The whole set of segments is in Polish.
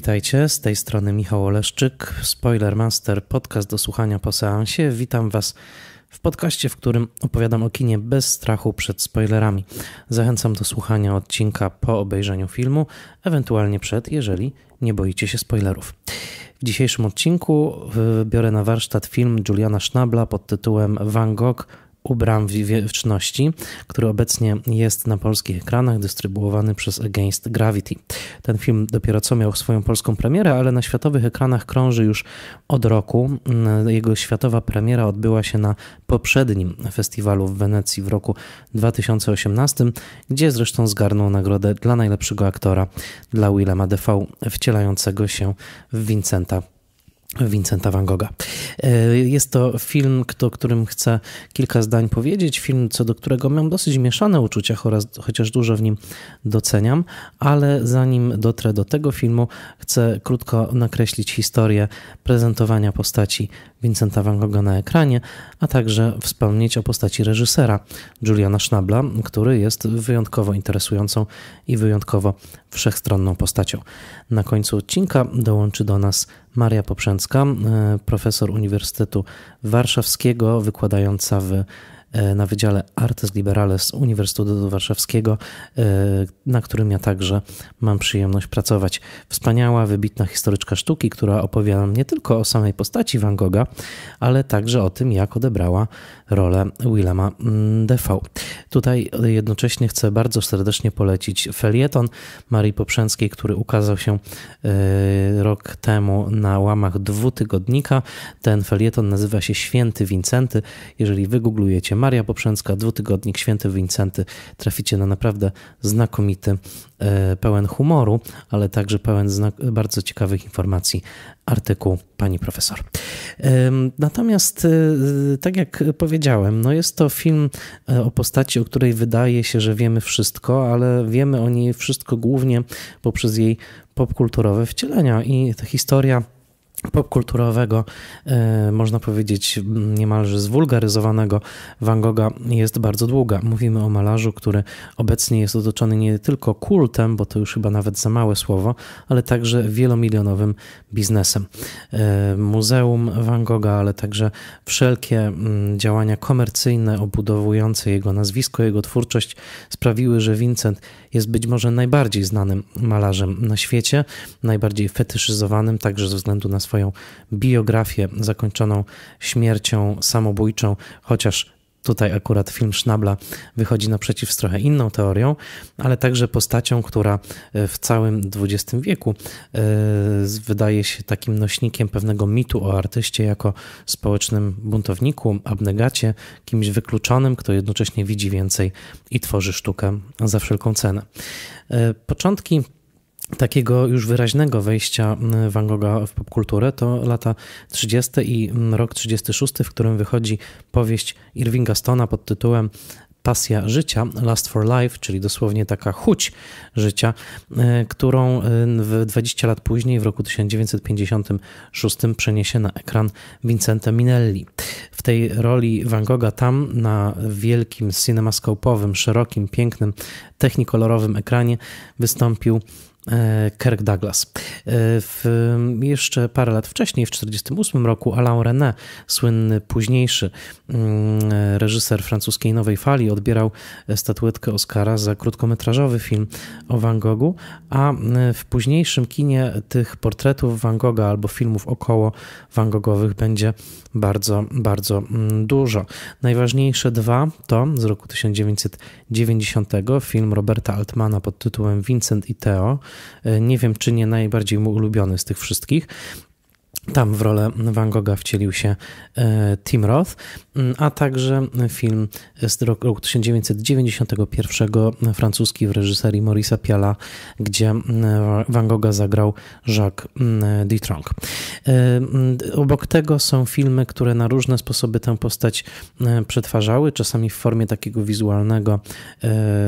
witajcie. Z tej strony Michał Oleszczyk, Spoilermaster, podcast do słuchania po seansie. Witam Was w podcaście, w którym opowiadam o kinie bez strachu przed spoilerami. Zachęcam do słuchania odcinka po obejrzeniu filmu, ewentualnie przed, jeżeli nie boicie się spoilerów. W dzisiejszym odcinku e, biorę na warsztat film Juliana Schnabla pod tytułem Van Gogh u bram wieczności, który obecnie jest na polskich ekranach, dystrybuowany przez Against Gravity. Ten film dopiero co miał swoją polską premierę, ale na światowych ekranach krąży już od roku. Mm, jego światowa premiera odbyła się na poprzednim festiwalu w Wenecji w roku 2018, gdzie zresztą zgarnął nagrodę dla najlepszego aktora dla Willema Dafoe, wcielającego się w Vincenta Vincenta Van Gogha. E, jest to film, o którym chcę kilka zdań powiedzieć, film, co do którego mam dosyć mieszane uczucia, chociaż dużo w nim doceniam, ale zanim dotrę do tego filmu, chcę krótko nakreślić historię prezentowania postaci Vincenta Van Gogha na ekranie, a także wspomnieć o postaci reżysera Juliana Schnabla, który jest wyjątkowo interesującą i wyjątkowo wszechstronną postacią. Na końcu odcinka dołączy do nas Maria Poprzęcka, e, profesor Uniwersytetu Warszawskiego, wykładająca w E, na Wydziale Artes Liberales Uniwersytetu Warszawskiego, e, na którym ja także mam przyjemność pracować. Wspaniała, wybitna historyczka sztuki, która opowiada nie tylko o samej postaci Van Gogha, ale także o tym, jak odebrała rolę Willema mm, Defał. Tutaj jednocześnie chcę bardzo serdecznie polecić felieton Marii Poprzęckiej, który ukazał się e, rok temu na łamach dwutygodnika. Ten felieton nazywa się Święty Wincenty. Jeżeli wygooglujecie Maria Poprzęcka, dwutygodnik Święty Wincenty. Traficie na naprawdę znakomity, e, pełen humoru, ale także pełen bardzo ciekawych informacji artykuł pani profesor. Natomiast, e, tak jak powiedziałem, no jest to film e, o postaci, o której wydaje się, że wiemy wszystko, ale wiemy o niej wszystko głównie poprzez jej popkulturowe wcielenia i ta historia popkulturowego, e, można powiedzieć niemalże zwulgaryzowanego Van Gogha jest bardzo długa. Mówimy o malarzu, który obecnie jest otoczony nie tylko kultem, bo to już chyba nawet za małe słowo, ale także wielomilionowym biznesem. E, muzeum Van Gogha, ale także wszelkie mm, działania komercyjne obudowujące jego nazwisko, jego twórczość sprawiły, że Vincent jest być może najbardziej znanym malarzem na świecie, najbardziej fetyszyzowanym także ze względu na swoje swoją biografię zakończoną śmiercią samobójczą, chociaż Tutaj akurat film Sznabla wychodzi naprzeciw z trochę inną teorią, ale także postacią, która e, w całym XX wieku e, wydaje się takim nośnikiem pewnego mitu o artyście jako społecznym buntowniku, abnegacie, kimś wykluczonym, kto jednocześnie widzi więcej i tworzy sztukę za wszelką cenę. E, początki takiego już wyraźnego wejścia mm, Van Gogha w popkulturę to lata 30. i mm, rok 36, w którym wychodzi powieść Irvinga Stona pod tytułem pasja życia, last for life, czyli dosłownie taka chuć życia, e, którą e, w 20 lat później, w roku 1956, przeniesie na ekran Vincente Minelli. W tej roli Van Gogha tam na wielkim cinemascope'owym, szerokim, pięknym, technikolorowym ekranie wystąpił E, Kirk Douglas. E, w, jeszcze parę lat wcześniej, w 1948 roku, Alain René, słynny późniejszy mm, reżyser francuskiej Nowej Fali, odbierał statuetkę Oscara za krótkometrażowy film o Van Goghu, a e, w późniejszym kinie tych portretów Van Gogha albo filmów około Van Goghowych będzie bardzo, bardzo mm, dużo. Najważniejsze dwa to z roku 1990 film Roberta Altmana pod tytułem Vincent i Theo, nie wiem, czy nie najbardziej mu ulubiony z tych wszystkich. Tam w rolę Van Gogha wcielił się e, Tim Roth, mm, a także film z roku 1991 francuski w reżyserii Maurice'a Piala, gdzie mm, Van Gogha zagrał Jacques mm, Dutronc. E, obok tego są filmy, które na różne sposoby tę postać e, przetwarzały, czasami w formie takiego wizualnego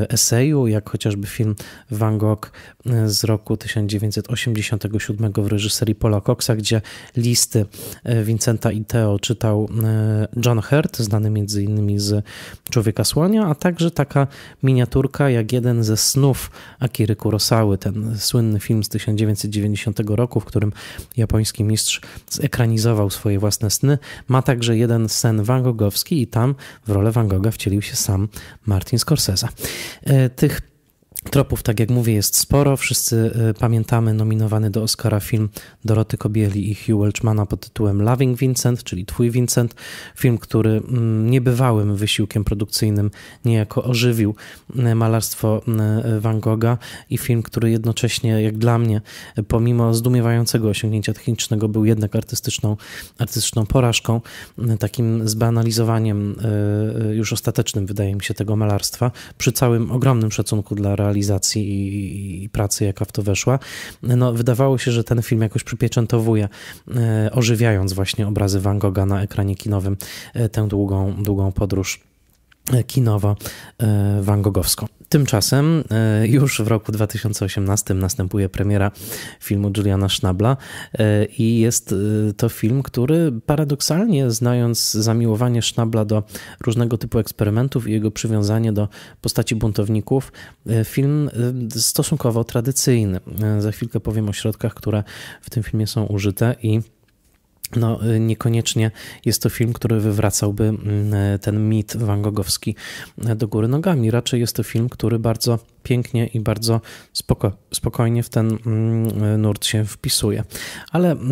eseju, jak chociażby film Van Gogh z roku 1987 w reżyserii Paula Coxa, gdzie listy e, Vincenta i Teo czytał e, John Hurt, znany między innymi z Człowieka słania, a także taka miniaturka jak jeden ze snów Akiry Kurosawy, ten słynny film z 1990 roku, w którym japoński mistrz zekranizował swoje własne sny. Ma także jeden sen van Gogowski i tam w rolę Van Gogha wcielił się sam Martin Scorsese. E, tych Tropów, tak jak mówię, jest sporo. Wszyscy y, pamiętamy nominowany do Oscara film Doroty Kobieli i Hugh Welchmana pod tytułem Loving Vincent, czyli Twój Vincent. Film, który mm, niebywałym wysiłkiem produkcyjnym niejako ożywił y, malarstwo y, Van Gogha i film, który jednocześnie, jak dla mnie, pomimo zdumiewającego osiągnięcia technicznego, był jednak artystyczną, artystyczną porażką, takim zbanalizowaniem już ostatecznym, wydaje mi się, tego malarstwa, przy całym ogromnym szacunku dla realizacji realizacji i, i, pracy, jaka w to weszła, no, wydawało się, że ten film jakoś przypieczętowuje, e, ożywiając właśnie obrazy Van Gogha na ekranie kinowym e, tę długą, długą podróż kinowo e, Van Tymczasem e, już w roku 2018 następuje premiera filmu Juliana Schnabla e, i jest to film, który paradoksalnie, znając zamiłowanie Schnabla do różnego typu eksperymentów i jego przywiązanie do postaci buntowników, film stosunkowo tradycyjny. Za chwilkę powiem o środkach, które w tym filmie są użyte i no, y, niekoniecznie jest to film, który wywracałby mm, ten mit Van Gogowski y, do góry nogami. Raczej jest to film, który bardzo pięknie i bardzo spoko, spokojnie w ten mm, nurt się wpisuje. Ale mm,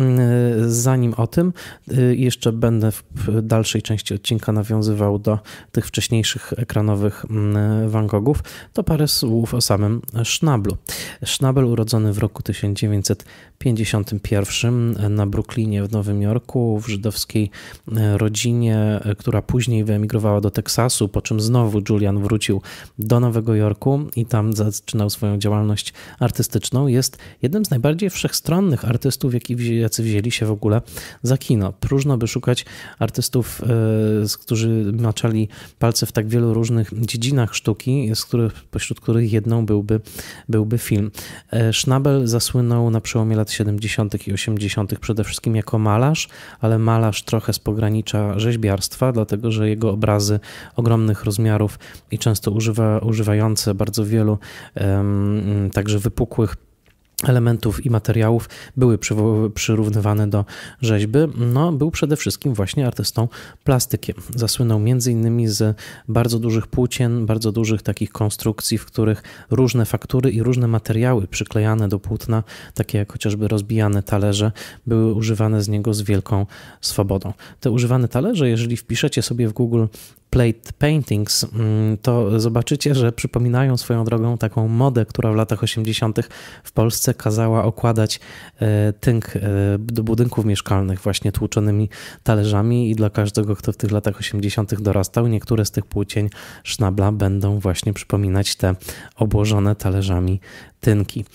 zanim o tym, y, jeszcze będę w dalszej części odcinka nawiązywał do tych wcześniejszych ekranowych mm, Van Gogów, to parę słów o samym Sznablu. Sznabel urodzony w roku 1951 na Brooklynie w Nowym Jorku w żydowskiej e, rodzinie, e, która później wyemigrowała do Teksasu, po czym znowu Julian wrócił do Nowego Jorku i tam tam zaczynał swoją działalność artystyczną, jest jednym z najbardziej wszechstronnych artystów, jacy wzięli się w ogóle za kino. Próżno by szukać artystów, e, którzy maczali palce w tak wielu różnych dziedzinach sztuki, z których, pośród których jedną byłby, byłby film. E, Schnabel zasłynął na przełomie lat 70. i 80. przede wszystkim jako malarz, ale malarz trochę z pogranicza rzeźbiarstwa, dlatego że jego obrazy ogromnych rozmiarów i często używa, używające bardzo wielu wielu także wypukłych elementów i materiałów były przyrównywane do rzeźby, no, był przede wszystkim właśnie artystą plastykiem. Zasłynął między innymi z bardzo dużych płócien, bardzo dużych takich konstrukcji, w których różne faktury i różne materiały przyklejane do płótna, takie jak chociażby rozbijane talerze, były używane z niego z wielką swobodą. Te używane talerze, jeżeli wpiszecie sobie w Google plate paintings, mm, to zobaczycie, że przypominają swoją drogą taką modę, która w latach 80. w Polsce kazała okładać e, tynk e, do budynków mieszkalnych właśnie tłuczonymi talerzami i dla każdego, kto w tych latach 80. dorastał, niektóre z tych płócień sznabla będą właśnie przypominać te obłożone talerzami Tynki.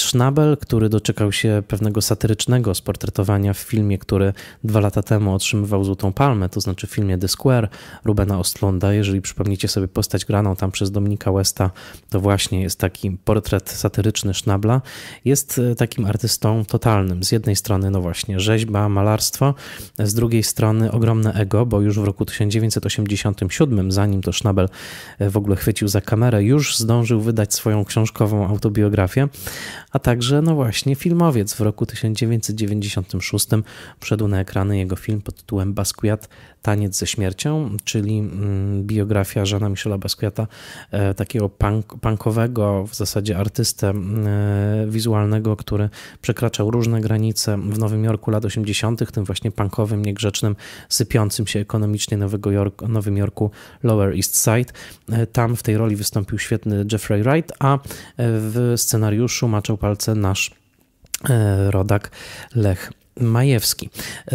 Schnabel, e, który doczekał się pewnego satyrycznego sportretowania w filmie, który dwa lata temu otrzymywał Złotą Palmę, to znaczy w filmie The Square Rubena Ostlunda. Jeżeli przypomnicie sobie postać graną tam przez Dominika Westa, to właśnie jest taki portret satyryczny Sznabla. Jest e, takim artystą totalnym. Z jednej strony, no właśnie, rzeźba, malarstwo, z drugiej strony ogromne ego, bo już w roku 1987, zanim to Sznabel e, w ogóle chwycił za kamerę, już zdążył wydać swoją książkę dodatkową autobiografię, a także, no właśnie, filmowiec. W roku 1996 wszedł na ekrany jego film pod tytułem Basquiat Taniec ze śmiercią, czyli mm, biografia Żana Michela Basquiata, e, takiego punk, punkowego w zasadzie artystę e, wizualnego, który przekraczał różne granice w Nowym Jorku lat 80., tym właśnie punkowym, niegrzecznym, sypiącym się ekonomicznie Nowego Jorku, Nowym Jorku Lower East Side. E, tam w tej roli wystąpił świetny Jeffrey Wright, a w scenariuszu maczał palce nasz rodak Lech Majewski.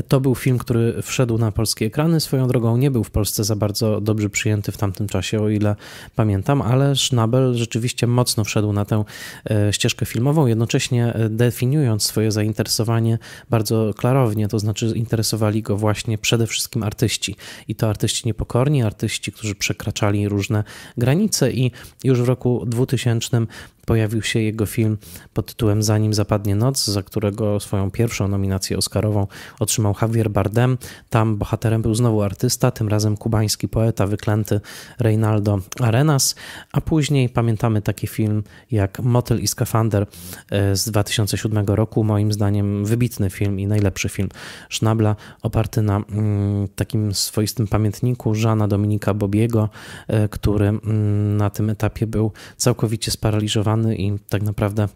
To był film, który wszedł na polskie ekrany. Swoją drogą nie był w Polsce za bardzo dobrze przyjęty w tamtym czasie, o ile pamiętam, ale Schnabel rzeczywiście mocno wszedł na tę e, ścieżkę filmową, jednocześnie e, definiując swoje zainteresowanie bardzo klarownie, to znaczy interesowali go właśnie przede wszystkim artyści. I to artyści niepokorni, artyści, którzy przekraczali różne granice i już w roku 2000 pojawił się jego film pod tytułem Zanim zapadnie noc, za którego swoją pierwszą nominację Oscarową otrzymał Javier Bardem. Tam bohaterem był znowu artysta, tym razem kubański poeta wyklęty Reinaldo Arenas, a później pamiętamy taki film jak Motel i Skafander e, z 2007 roku, moim zdaniem wybitny film i najlepszy film Sznabla, oparty na mm, takim swoistym pamiętniku Żana Dominika Bobiego, e, który mm, na tym etapie był całkowicie sparaliżowany i tak naprawdę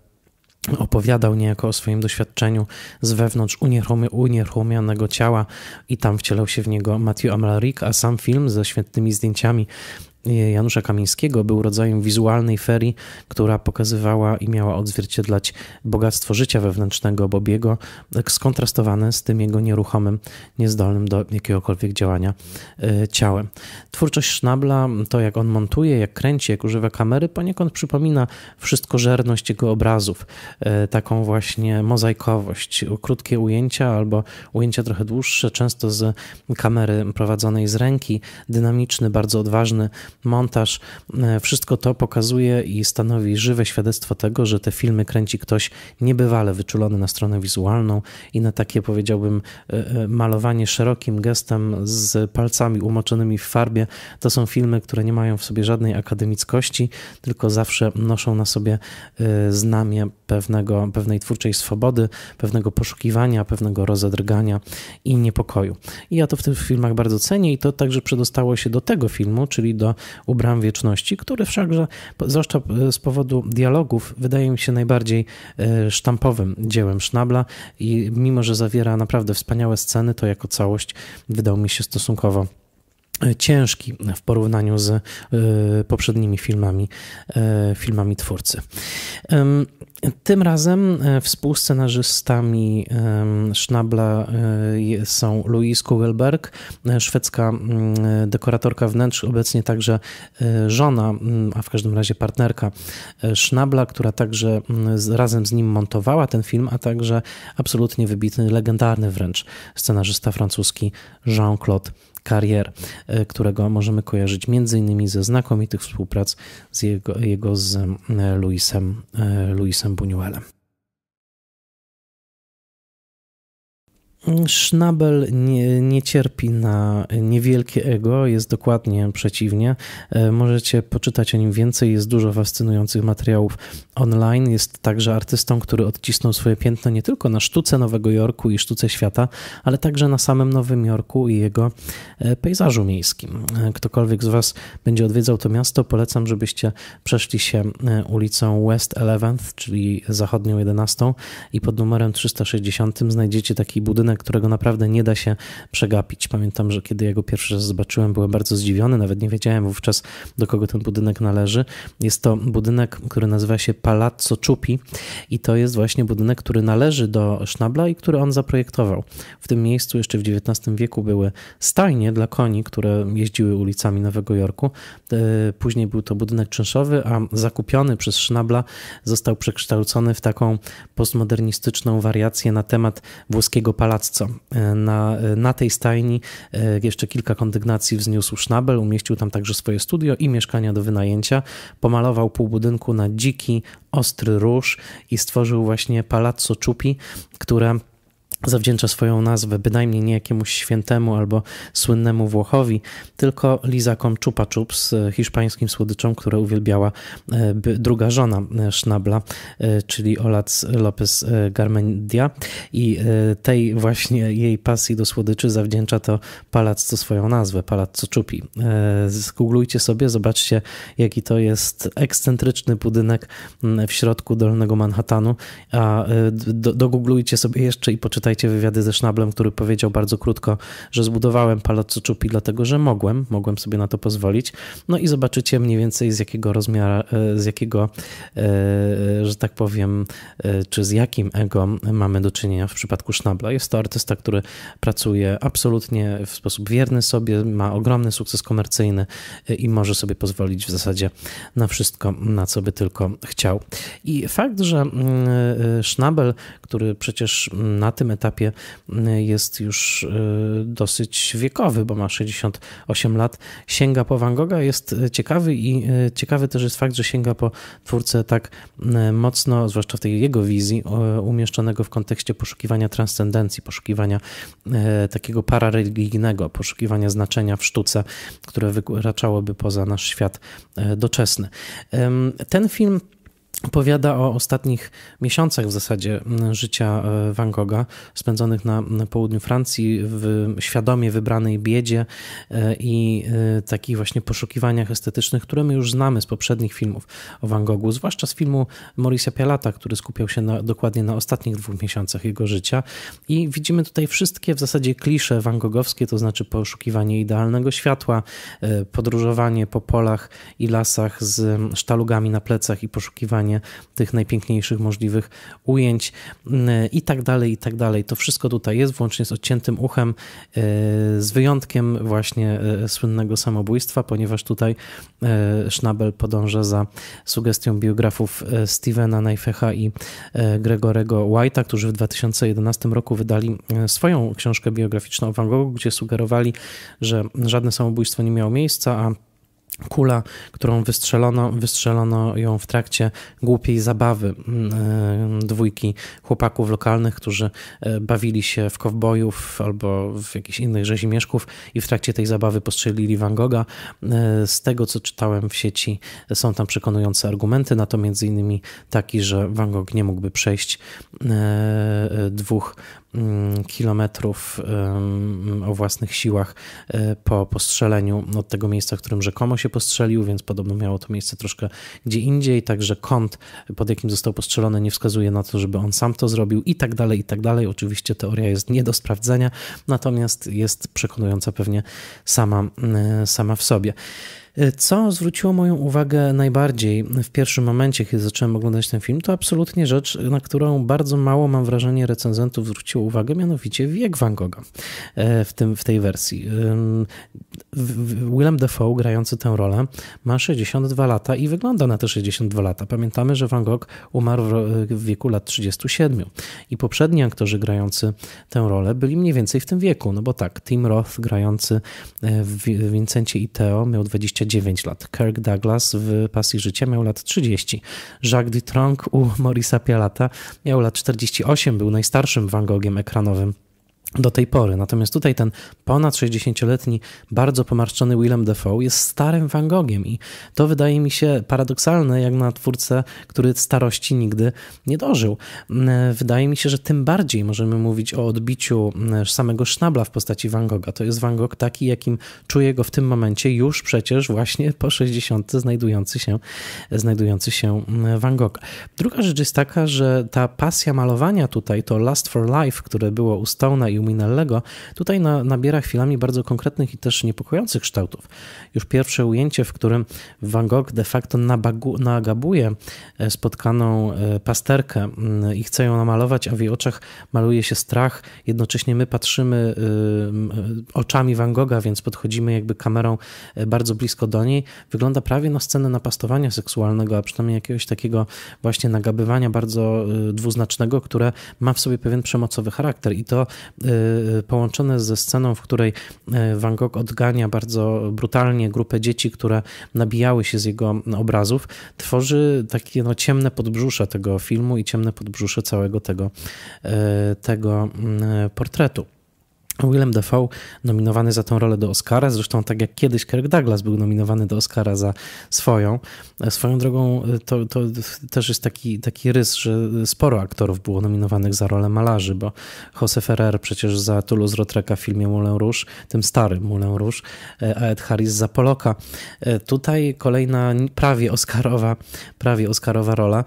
opowiadał niejako o swoim doświadczeniu z wewnątrz unieruchomionego ciała i tam wcielał się w niego Matthew Amalric, a sam film ze świetnymi zdjęciami Janusza Kamińskiego był rodzajem wizualnej ferii, która pokazywała i miała odzwierciedlać bogactwo życia wewnętrznego Bobiego, tak skontrastowane z tym jego nieruchomym, niezdolnym do jakiegokolwiek działania e, ciałem. Twórczość Sznabla, to jak on montuje, jak kręci, jak używa kamery, poniekąd przypomina wszystkożerność jego obrazów, e, taką właśnie mozaikowość, krótkie ujęcia albo ujęcia trochę dłuższe, często z kamery prowadzonej z ręki, dynamiczny, bardzo odważny montaż, e, wszystko to pokazuje i stanowi żywe świadectwo tego, że te filmy kręci ktoś niebywale wyczulony na stronę wizualną i na takie powiedziałbym e, e, malowanie szerokim gestem z palcami umoczonymi w farbie. To są filmy, które nie mają w sobie żadnej akademickości, tylko zawsze noszą na sobie znamię pewnego, pewnej twórczej swobody, pewnego poszukiwania, pewnego rozedrgania i niepokoju. I ja to w tych filmach bardzo cenię i to także przedostało się do tego filmu, czyli do u bram wieczności, który wszakże, zwłaszcza e, z powodu dialogów, wydaje mi się najbardziej e, sztampowym dziełem Sznabla i mimo, że zawiera naprawdę wspaniałe sceny, to jako całość wydał mi się stosunkowo ciężki w porównaniu z e, poprzednimi filmami, e, filmami twórcy. Tym razem e, współscenarzystami Schnabla są Louise Kugelberg, szwedzka dekoratorka wnętrz, obecnie także żona, a w każdym razie partnerka Schnabla, która także razem z nim montowała ten film, a także absolutnie wybitny, legendarny wręcz scenarzysta francuski Jean-Claude karier, e, którego możemy kojarzyć m.in. ze znakomitych współprac z jego, jego z e, Luisem, e, Luisem Buñuelem. Sznabel nie, nie, cierpi na niewielkie ego, jest dokładnie przeciwnie. E, możecie poczytać o nim więcej, jest dużo fascynujących materiałów online. Jest także artystą, który odcisnął swoje piętno nie tylko na sztuce Nowego Jorku i sztuce świata, ale także na samym Nowym Jorku i jego e, pejzażu miejskim. E, ktokolwiek z Was będzie odwiedzał to miasto, polecam, żebyście przeszli się ulicą West 11, czyli zachodnią 11 i pod numerem 360 znajdziecie taki budynek którego naprawdę nie da się przegapić. Pamiętam, że kiedy ja go pierwszy raz zobaczyłem, byłem bardzo zdziwiony, nawet nie wiedziałem wówczas, do kogo ten budynek należy. Jest to budynek, który nazywa się Palazzo Ciupi i to jest właśnie budynek, który należy do Sznabla i który on zaprojektował. W tym miejscu jeszcze w XIX wieku były stajnie dla koni, które jeździły ulicami Nowego Jorku. E, później był to budynek czynszowy, a zakupiony przez Sznabla został przekształcony w taką postmodernistyczną wariację na temat włoskiego pałacu Władco. E, na, e, na tej stajni e, jeszcze kilka kondygnacji wzniósł sznabel, umieścił tam także swoje studio i mieszkania do wynajęcia. Pomalował pół budynku na dziki, ostry róż i stworzył właśnie Palazzo Czupi, które zawdzięcza swoją nazwę bynajmniej nie jakiemuś świętemu albo słynnemu Włochowi, tylko lizakom Chupa Chups, hiszpańskim słodyczom, które uwielbiała e, druga żona e, Sznabla, e, czyli Olac López Garmendia i tej właśnie jej pasji do słodyczy zawdzięcza to palac co swoją nazwę, palac Chupi. Zgooglujcie sobie, zobaczcie jaki to jest ekscentryczny budynek w środku Dolnego Manhattanu, a dogooglujcie sobie jeszcze i poczytajcie Pamiętajcie wywiady ze Sznablem, który powiedział bardzo krótko, że zbudowałem Palazzo Czupi dlatego, że mogłem, mogłem sobie na to pozwolić. No i zobaczycie mniej więcej z jakiego rozmiaru, e, z jakiego, e, że tak powiem, e, czy z jakim ego mamy do czynienia w przypadku Sznabla. Jest to artysta, który pracuje absolutnie w sposób wierny sobie, ma ogromny sukces komercyjny i może sobie pozwolić w zasadzie na wszystko, na co by tylko chciał. I fakt, że mm, Sznabel, który przecież mm, na tym etapie etapie y, jest już y, dosyć wiekowy, bo ma 68 lat. Sięga po Van Gogha, jest y, ciekawy i ciekawy też jest fakt, że sięga po twórcę tak mocno, zwłaszcza w tej jego wizji, umieszczonego w kontekście poszukiwania transcendencji, poszukiwania takiego parareligijnego, poszukiwania znaczenia w sztuce, które wykraczałoby poza nasz świat doczesny. Ten film Opowiada o ostatnich miesiącach w zasadzie mm, życia e, Van Gogha, spędzonych na, na południu Francji w świadomie wybranej biedzie e, i e, takich właśnie poszukiwaniach estetycznych, które my już znamy z poprzednich filmów o Van Goghu, zwłaszcza z filmu Maurice'a Pialata, który skupiał się na, dokładnie na ostatnich dwóch miesiącach jego życia. I widzimy tutaj wszystkie w zasadzie klisze Van Gogowskie, to znaczy poszukiwanie idealnego światła, podróżowanie po polach i lasach z mm, sztalugami na plecach i poszukiwanie wykorzystanie tych najpiękniejszych możliwych ujęć y, i tak dalej, i tak dalej. To wszystko tutaj jest, włącznie z odciętym uchem, y, z wyjątkiem właśnie y, słynnego samobójstwa, ponieważ tutaj Schnabel podąża za sugestią biografów Stevena Neifecha i Gregorego White'a, którzy w 2011 roku wydali swoją książkę biograficzną o Van Goghu, gdzie sugerowali, że żadne samobójstwo nie miało miejsca, a kula, którą wystrzelono, wystrzelono ją w trakcie głupiej zabawy mm, e, dwójki chłopaków lokalnych, którzy e, bawili się w kowbojów albo w jakichś innych rzezimieszków i w trakcie tej zabawy postrzelili Van Gogha. E, z tego, co czytałem w sieci, są tam przekonujące argumenty, na to między innymi taki, że Van Gogh nie mógłby przejść dwóch Mm, kilometrów o własnych siłach e, po postrzeleniu od tego miejsca, w którym rzekomo się postrzelił, więc podobno miało to miejsce troszkę gdzie indziej, także kąt, pod jakim został postrzelony, nie wskazuje na to, żeby on sam to zrobił i tak dalej, i tak dalej. Oczywiście teoria jest nie do sprawdzenia, natomiast jest przekonująca pewnie sama, e, sama w sobie. E, co zwróciło moją uwagę najbardziej w pierwszym momencie, kiedy zacząłem oglądać ten film, to absolutnie rzecz, na którą bardzo mało mam wrażenie recenzentów zwróciło uwagę, mianowicie wiek Van Gogha e, w, tym, w tej wersji. Willem Dafoe, grający tę rolę, ma 62 lata i wygląda na te 62 lata. Pamiętamy, że Van Gogh umarł w wieku lat 37 i poprzedni aktorzy grający tę rolę byli mniej więcej w tym wieku, no bo tak, Tim Roth grający e, w Vincencie i Theo miał 29 lat, Kirk Douglas w Pasji Życia miał lat 30, Jacques Dutronc u Morisa Pialata miał lat 48, był najstarszym Van Gogiem ekranowym do tej pory. Natomiast tutaj ten ponad 60-letni, bardzo pomarszczony Willem Dafoe jest starym Van Gogiem i to wydaje mi się paradoksalne, jak na twórcę, który starości nigdy nie dożył. Mm, wydaje mi się, że tym bardziej możemy mówić o odbiciu mm, samego sznabla w postaci Van Gogha. To jest Van Gogh taki, jakim czuje go w tym momencie już przecież właśnie po 60 znajdujący się, znajdujący się mm, Van Gogh. Druga rzecz jest taka, że ta pasja malowania tutaj, to Last for Life, które było u Stone'a i mówił tutaj na, nabiera chwilami bardzo konkretnych i też niepokojących kształtów. Już pierwsze ujęcie, w którym Van Gogh de facto nabagu, nagabuje e, spotkaną e, pasterkę mm, i chce ją namalować, a w jej oczach maluje się strach. Jednocześnie my patrzymy y, y, oczami Van Gogha, więc podchodzimy jakby kamerą e, bardzo blisko do niej. Wygląda prawie na scenę napastowania seksualnego, a przynajmniej jakiegoś takiego właśnie nagabywania bardzo y, dwuznacznego, które ma w sobie pewien przemocowy charakter i to Y, y, połączone ze sceną, w której y, Van Gogh odgania bardzo brutalnie grupę dzieci, które nabijały się z jego obrazów, tworzy takie no, ciemne podbrzusze tego filmu i ciemne podbrzusze całego tego, tego mm, portretu. Willem Dafoe nominowany za tą rolę do Oscara, zresztą tak jak kiedyś Kirk Douglas był nominowany do Oscara za swoją. E, swoją drogą e, to, to też jest taki, taki rys, że sporo aktorów było nominowanych za rolę malarzy, bo Jose Ferrer przecież za Toulouse Rotreka w filmie Moulin Rouge, tym starym Moulin Rouge, e, a Ed Harris za Poloka. Tutaj kolejna prawie Oscarowa, prawie Oscarowa rola,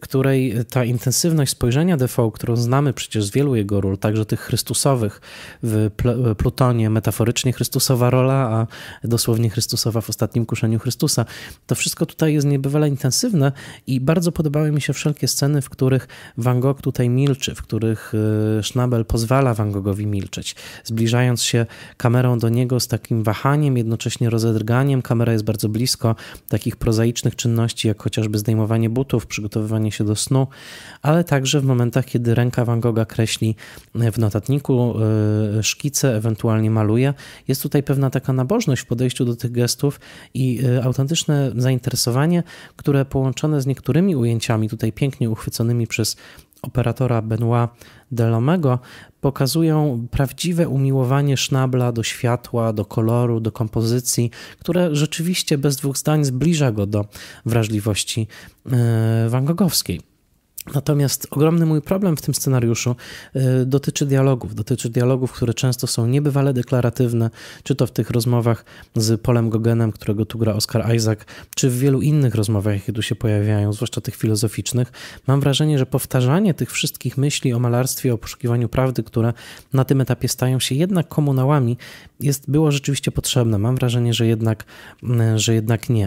której ta intensywność spojrzenia Dafoe, którą znamy przecież z wielu jego ról, także tych Chrystusowych, w Plutonie metaforycznie Chrystusowa rola, a dosłownie Chrystusowa w ostatnim kuszeniu Chrystusa. To wszystko tutaj jest niebywale intensywne i bardzo podobały mi się wszelkie sceny, w których Van Gogh tutaj milczy, w których y, Schnabel pozwala Van Goghowi milczeć, zbliżając się kamerą do niego z takim wahaniem, jednocześnie rozedrganiem. Kamera jest bardzo blisko takich prozaicznych czynności, jak chociażby zdejmowanie butów, przygotowywanie się do snu, ale także w momentach, kiedy ręka Van Gogha kreśli w notatniku, E, szkice, ewentualnie maluje. Jest tutaj pewna taka nabożność w podejściu do tych gestów i e, autentyczne zainteresowanie, które połączone z niektórymi ujęciami, tutaj pięknie uchwyconymi przez operatora Benoit Delomego pokazują prawdziwe umiłowanie sznabla do światła, do koloru, do kompozycji, które rzeczywiście bez dwóch zdań zbliża go do wrażliwości e, Van Goghowskiej. Natomiast ogromny mój problem w tym scenariuszu y, dotyczy dialogów. Dotyczy dialogów, które często są niebywale deklaratywne, czy to w tych rozmowach z Polem Gogenem, którego tu gra Oscar Isaac, czy w wielu innych rozmowach, jakie tu się pojawiają, zwłaszcza tych filozoficznych. Mam wrażenie, że powtarzanie tych wszystkich myśli o malarstwie, o poszukiwaniu prawdy, które na tym etapie stają się jednak komunałami, jest, było rzeczywiście potrzebne. Mam wrażenie, że jednak, że jednak nie.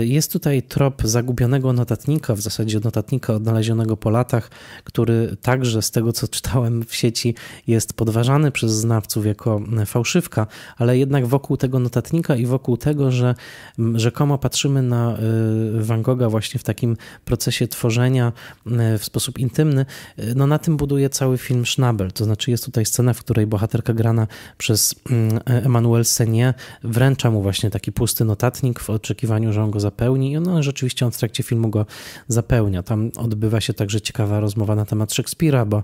Y, jest tutaj trop zagubionego notatnika, w zasadzie notatnika odnalezionego znalezionego po latach, który także z tego co czytałem w sieci jest podważany przez znawców jako fałszywka, ale jednak wokół tego notatnika i wokół tego, że rzekomo patrzymy na y, Van Gogha właśnie w takim procesie tworzenia y, w sposób intymny, y, no na tym buduje cały film Schnabel. To znaczy jest tutaj scena, w której bohaterka grana przez mm, Emmanuel Senie wręcza mu właśnie taki pusty notatnik w oczekiwaniu, że on go zapełni i no, rzeczywiście on w trakcie filmu go zapełnia. Tam odbywa odbywa się także ciekawa rozmowa na temat Szekspira, bo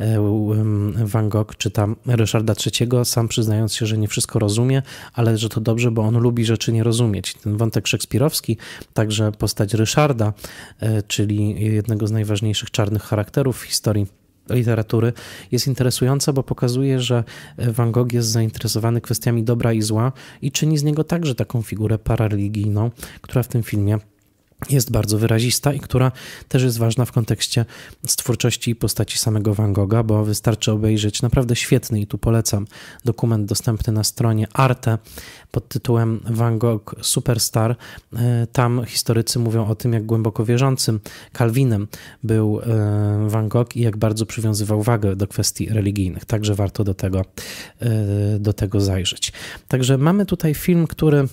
e, Van Gogh czyta Ryszarda III, sam przyznając się, że nie wszystko rozumie, ale że to dobrze, bo on lubi rzeczy nie rozumieć. Ten wątek szekspirowski, także postać Ryszarda, e, czyli jednego z najważniejszych czarnych charakterów w historii literatury jest interesująca, bo pokazuje, że e, Van Gogh jest zainteresowany kwestiami dobra i zła i czyni z niego także taką figurę parareligijną, która w tym filmie jest bardzo wyrazista i która też jest ważna w kontekście twórczości i postaci samego Van Gogha, bo wystarczy obejrzeć naprawdę świetny i tu polecam dokument dostępny na stronie Arte pod tytułem Van Gogh Superstar. E, tam historycy mówią o tym, jak głęboko wierzącym Kalwinem był e, Van Gogh i jak bardzo przywiązywał wagę do kwestii religijnych. Także warto do tego, e, do tego zajrzeć. Także mamy tutaj film, który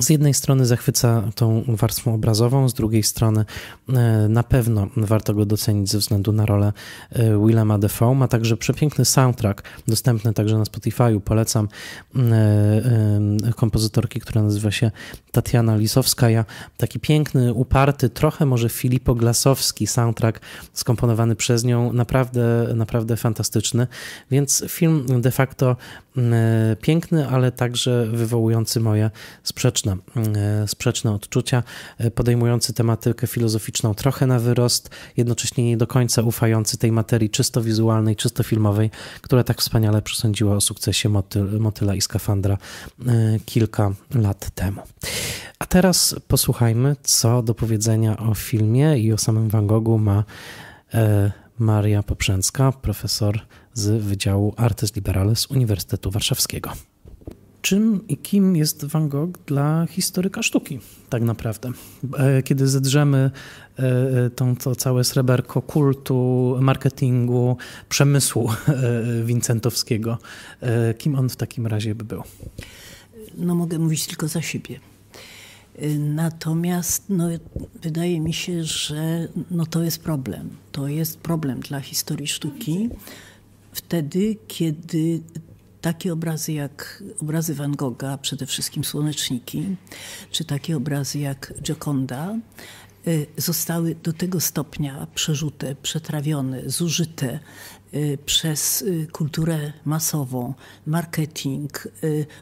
z jednej strony zachwyca tą warstwą obrazową, z drugiej strony e, na pewno warto go docenić ze względu na rolę e, Willema Dafoe. Ma także przepiękny soundtrack, dostępny także na Spotify'u. Polecam e, kompozytorki, która nazywa się Tatiana Lisowska. Ja taki piękny, uparty, trochę może Filipo Glasowski soundtrack skomponowany przez nią. Naprawdę, naprawdę fantastyczny. Więc film de facto piękny, ale także wywołujący moje sprzeczności sprzeczne, sprzeczne odczucia, e, podejmujący tematykę filozoficzną trochę na wyrost, jednocześnie nie do końca ufający tej materii czysto wizualnej, czysto filmowej, która tak wspaniale przesądziła o sukcesie motyl, Motyla i Skafandra e, kilka lat temu. A teraz posłuchajmy, co do powiedzenia o filmie i o samym Van Goghu ma e, Maria Poprzęcka, profesor z Wydziału Artes Liberales Uniwersytetu Warszawskiego czym i kim jest Van Gogh dla historyka sztuki, tak naprawdę. E, kiedy zedrzemy e, e, tą, to całe sreberko kultu, marketingu, przemysłu wincentowskiego, kim on w takim razie by był? No mogę mówić tylko za siebie. Natomiast no, wydaje mi się, że no, to jest problem. To jest problem dla historii sztuki wtedy, kiedy takie obrazy jak obrazy Van Gogha, przede wszystkim słoneczniki, czy takie obrazy jak Gioconda, Y, zostały do tego stopnia przerzute, przetrawione, zużyte y, przez y, kulturę masową, marketing,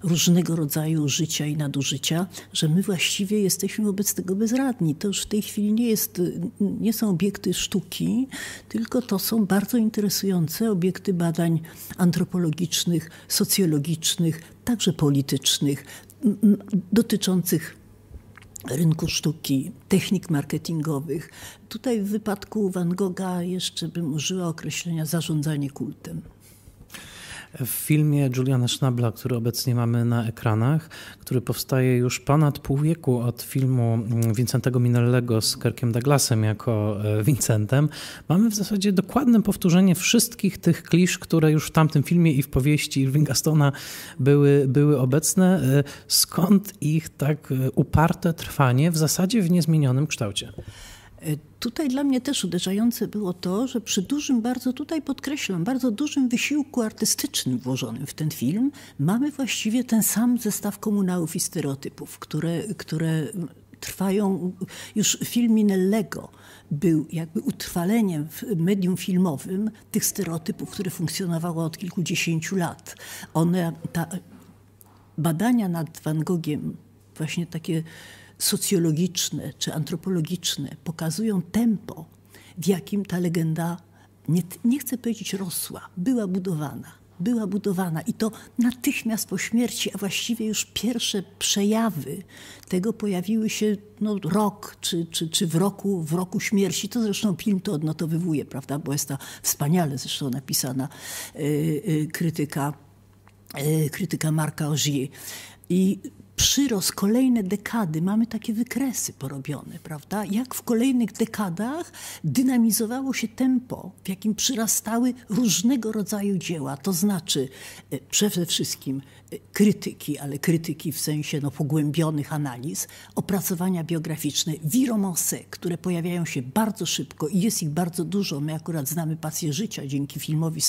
różnego rodzaju życia i nadużycia, że my właściwie jesteśmy wobec tego bezradni. To już w tej chwili nie, jest, nie są obiekty sztuki, tylko to są bardzo interesujące obiekty badań antropologicznych, socjologicznych, także politycznych, dotyczących rynku sztuki, technik marketingowych. Tutaj w wypadku Van Gogha jeszcze bym użyła określenia zarządzanie kultem w filmie Juliana Schnabla, który obecnie mamy na ekranach, który powstaje już ponad pół wieku od filmu Vincentego mm, Minellego z Kirkiem Douglasem jako Vincentem, e, mamy w zasadzie dokładne powtórzenie wszystkich tych klisz, które już w tamtym filmie i w powieści Irvinga Stona były, były obecne. E, skąd ich tak e, uparte trwanie w zasadzie w niezmienionym kształcie? E, tutaj dla mnie też uderzające było to, że przy dużym, bardzo tutaj podkreślam, bardzo dużym wysiłku artystycznym włożonym w ten film, mamy właściwie ten sam zestaw komunałów i stereotypów, które, które trwają. Już film Minellego był jakby utrwaleniem w medium filmowym tych stereotypów, które funkcjonowały od kilkudziesięciu lat. One, ta, badania nad Van Gogiem, właśnie takie socjologiczne czy antropologiczne pokazują tempo, w jakim ta legenda, nie, nie chcę powiedzieć rosła, była budowana. Była budowana i to natychmiast po śmierci, a właściwie już pierwsze przejawy tego pojawiły się no, rok czy, czy, czy w, roku, w roku śmierci. To zresztą film to odnotowywuje, prawda? Bo jest ta wspaniale zresztą napisana yy, yy, krytyka, yy, krytyka Marka Ogier. I przyrost, kolejne dekady, mamy takie wykresy porobione, prawda? Jak w kolejnych dekadach dynamizowało się tempo, w jakim przyrastały różnego rodzaju dzieła, to znaczy e, przede wszystkim krytyki, ale krytyki w sensie no, pogłębionych analiz, opracowania biograficzne, wiromosy, które pojawiają się bardzo szybko i jest ich bardzo dużo. My akurat znamy pasję życia dzięki filmowi.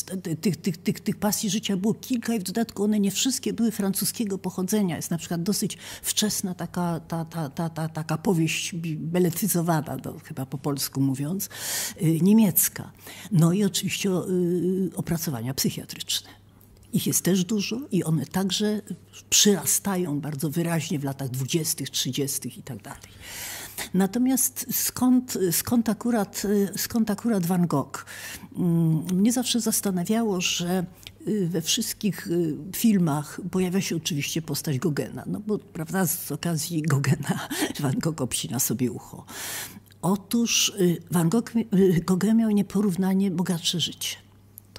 Tych, tych, tych, tych pasji życia było kilka i w dodatku one nie wszystkie były francuskiego pochodzenia. Jest na przykład dosyć wczesna taka, ta, ta, ta, ta, taka powieść beletyzowana, no, chyba po polsku mówiąc, y, niemiecka. No i oczywiście y, y, opracowania psychiatryczne. Ich jest też dużo i one także przyrastają bardzo wyraźnie w latach 20., 30. i tak dalej. Natomiast skąd, skąd, akurat, skąd akurat Van Gogh? Mm, mnie zawsze zastanawiało, że y, we wszystkich y, filmach pojawia się oczywiście postać Gogena, no bo prawda, z okazji Gogena Van Gogh obcina sobie ucho. Otóż y, Van Gogh, Gogh miał nieporównanie bogatsze życie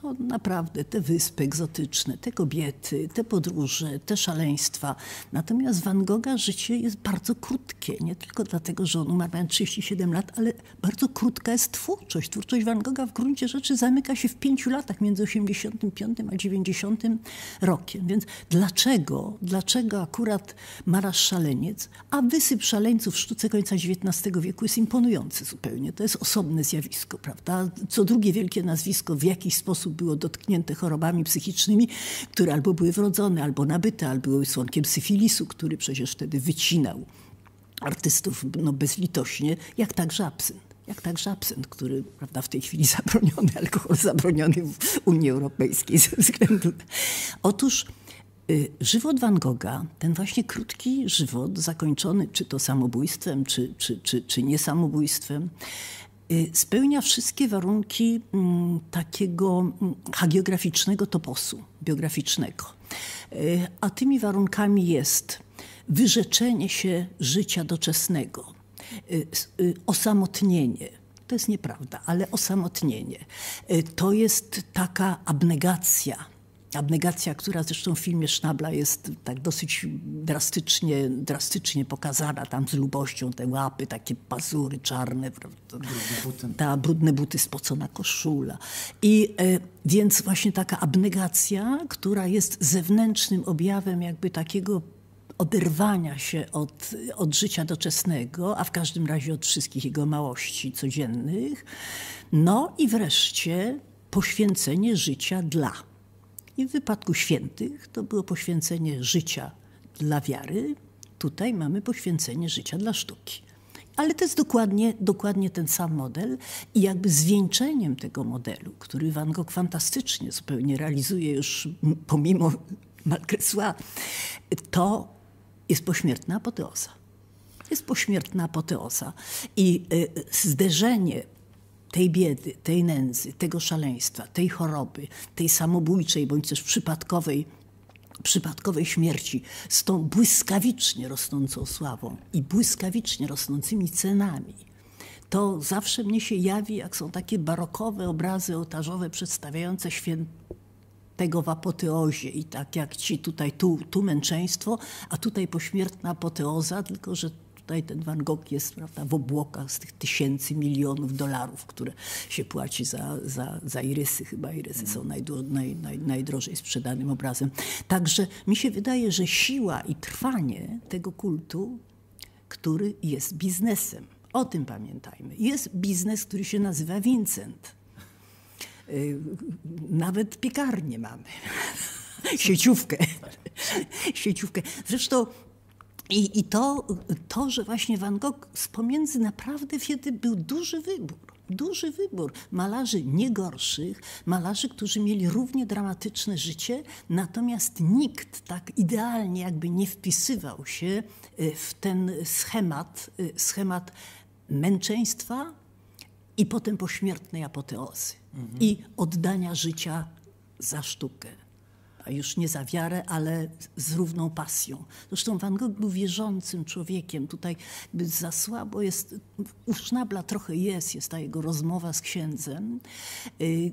to naprawdę te wyspy egzotyczne, te kobiety, te podróże, te szaleństwa. Natomiast Van Gogha życie jest bardzo krótkie, nie tylko dlatego, że on umarł 37 lat, ale bardzo krótka jest twórczość. Twórczość Van Gogha w gruncie rzeczy zamyka się w pięciu latach między 85 a 90 rokiem. Więc dlaczego, dlaczego akurat Malarz Szaleniec, a wysyp szaleńców w sztuce końca XIX wieku jest imponujący zupełnie. To jest osobne zjawisko, prawda? Co drugie wielkie nazwisko w jakiś sposób osób było dotknięte chorobami psychicznymi, które albo były wrodzone, albo nabyte, albo były słonkiem syfilisu, który przecież wtedy wycinał artystów no, bezlitośnie, jak także absynt jak także absynt, który prawda, w tej chwili zabroniony, alkohol zabroniony w Unii Europejskiej ze względu. Otóż y, żywot Van Gogha, ten właśnie krótki żywot zakończony czy to samobójstwem, czy, czy, czy, czy niesamobójstwem, Y, spełnia wszystkie warunki mm, takiego mm, hagiograficznego toposu biograficznego. Y, a tymi warunkami jest wyrzeczenie się życia doczesnego, y, osamotnienie. To jest nieprawda, ale osamotnienie. To jest taka abnegacja abnegacja, która zresztą w filmie Sznabla jest tak dosyć drastycznie, drastycznie pokazana, tam z lubością te łapy, takie pazury czarne, brudne buty. ta brudne buty, spocona koszula. I e, więc właśnie taka abnegacja, która jest zewnętrznym objawem jakby takiego oderwania się od, od życia doczesnego, a w każdym razie od wszystkich jego małości codziennych. No i wreszcie poświęcenie życia dla. I w wypadku świętych to było poświęcenie życia dla wiary, tutaj mamy poświęcenie życia dla sztuki. Ale to jest dokładnie, dokładnie ten sam model i jakby zwieńczeniem tego modelu, który Van Gogh fantastycznie zupełnie realizuje już pomimo Malcresua, to jest pośmiertna apoteoza. Jest pośmiertna apoteoza i y, y, zderzenie tej biedy, tej nędzy, tego szaleństwa, tej choroby, tej samobójczej bądź też przypadkowej, przypadkowej śmierci, z tą błyskawicznie rosnącą sławą i błyskawicznie rosnącymi cenami. To zawsze mnie się jawi, jak są takie barokowe obrazy ołtarzowe przedstawiające świętego w apoteozie i tak jak ci tutaj tu, tu męczeństwo, a tutaj pośmiertna apoteoza, tylko że Tutaj ten Van Gogh jest prawda, w obłokach z tych tysięcy, milionów dolarów, które się płaci za, za, za irysy. Chyba irysy są najdro, naj, naj, najdrożej sprzedanym obrazem. Także mi się wydaje, że siła i trwanie tego kultu, który jest biznesem. O tym pamiętajmy. Jest biznes, który się nazywa Vincent. Y, nawet piekarnię mamy. Sieciówkę. Tak. Sieciówkę. Zresztą i, i to, to, że właśnie Van Gogh z pomiędzy naprawdę wtedy był duży wybór duży wybór malarzy niegorszych, malarzy, którzy mieli równie dramatyczne życie, natomiast nikt tak idealnie jakby nie wpisywał się y, w ten schemat, y, schemat męczeństwa i potem pośmiertnej apoteozy mhm. i oddania życia za sztukę już nie za wiarę, ale z równą pasją. Zresztą Van Gogh był wierzącym człowiekiem. Tutaj za słabo jest, u Sznabla trochę jest, jest ta jego rozmowa z księdzem. Y,